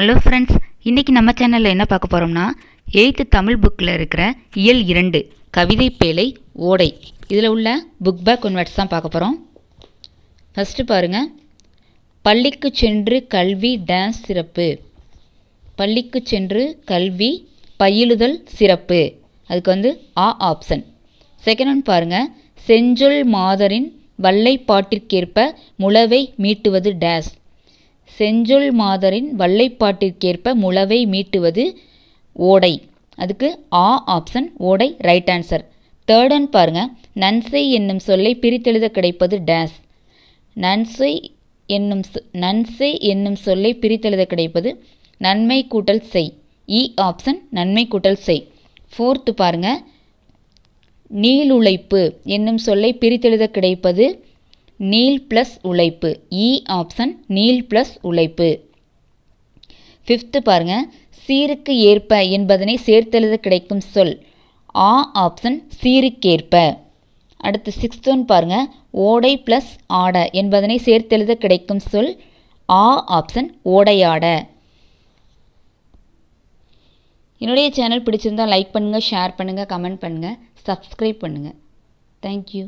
hello friends இன்றைக்கி நம்ம சேனலில் என்ன பார்க்க போகிறோம்னா எயித்து தமிழ் புக்கில் இருக்கிற இயல் இரண்டு கவிதை பேழை ஓடை இதில் உள்ள புக் பேக் கன்வெர்ட்ஸ் தான் பார்க்க போகிறோம் ஃபஸ்ட்டு பாருங்கள் பள்ளிக்கு சென்று கல்வி டான்ஸ் சிறப்பு பள்ளிக்கு சென்று கல்வி பயிலுதல் சிறப்பு அதுக்கு வந்து ஆ ஆப்ஷன் செகண்ட் ஒன் பாருங்கள் செஞ்சொல் மாதரின் வல்லைப்பாட்டிற்கேற்ப முளவை மீட்டுவது டேஸ் செஞ்சொல் மாதரின் வள்ளைப்பாட்டிற்கேற்ப முழவை மீட்டுவது ஓடை அதுக்கு ஆ ஆப்ஷன் ஓடை ரைட் ஆன்சர் தேர்டன் பாருங்க நன்சை என்னும் சொல்லை பிரித்தெழுத கிடைப்பது டேஸ் நன்சை என்னும் நன்சை என்னும் சொல்லை பிரித்தெழுத கிடைப்பது நன்மை கூட்டல் செய் இ ஆப்ஷன் நன்மை கூட்டல் செய் ஃபோர்த்து பாருங்க நீளுழைப்பு என்னும் சொல்லை பிரித்தெழுத கிடைப்பது நீல் ப்ளஸ் உழைப்பு இ ஆப்ஷன் நீல் ப்ளஸ் உழைப்பு ஃபிஃப்த்து பாருங்கள் சீருக்கு ஏற்ப என்பதனை சேர்த்தெழுத கிடைக்கும் சொல் ஆ ஆப்ஷன் சீருக்கேற்ப அடுத்து சிக்ஸ்த் ஒன் பாருங்க ஓடை ப்ளஸ் ஆட என்பதனை சேர்த்தெழுத கிடைக்கும் சொல் ஆ ஆப்ஷன் ஓடையாட என்னுடைய சேனல் பிடிச்சிருந்தால் லைக் பண்ணுங்கள் ஷேர் பண்ணுங்கள் கமெண்ட் பண்ணுங்கள் சப்ஸ்கிரைப் பண்ணுங்கள் தேங்க்யூ